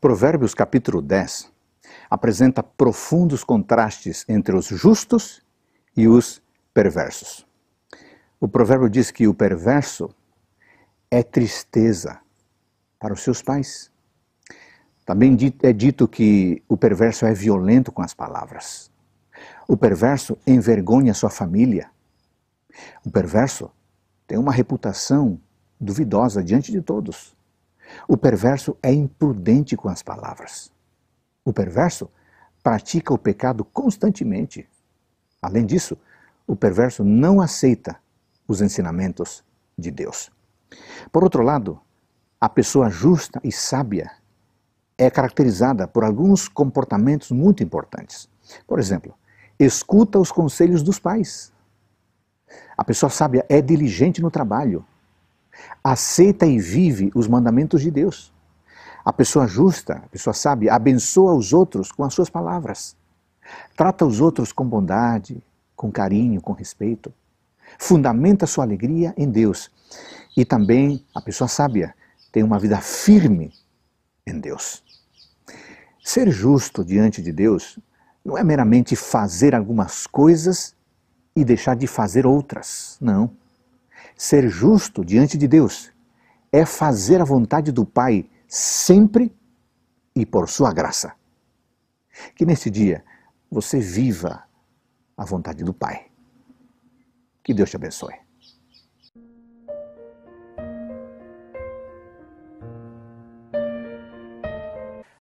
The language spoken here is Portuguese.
Provérbios capítulo 10 apresenta profundos contrastes entre os justos e os perversos. O provérbio diz que o perverso é tristeza para os seus pais. Também é dito que o perverso é violento com as palavras. O perverso envergonha sua família o perverso tem uma reputação duvidosa diante de todos. O perverso é imprudente com as palavras. O perverso pratica o pecado constantemente. Além disso, o perverso não aceita os ensinamentos de Deus. Por outro lado, a pessoa justa e sábia é caracterizada por alguns comportamentos muito importantes. Por exemplo, escuta os conselhos dos pais, a pessoa sábia é diligente no trabalho, aceita e vive os mandamentos de Deus. A pessoa justa, a pessoa sábia, abençoa os outros com as suas palavras, trata os outros com bondade, com carinho, com respeito, fundamenta sua alegria em Deus. E também a pessoa sábia tem uma vida firme em Deus. Ser justo diante de Deus não é meramente fazer algumas coisas e deixar de fazer outras. Não. Ser justo diante de Deus é fazer a vontade do Pai sempre e por sua graça. Que neste dia você viva a vontade do Pai. Que Deus te abençoe.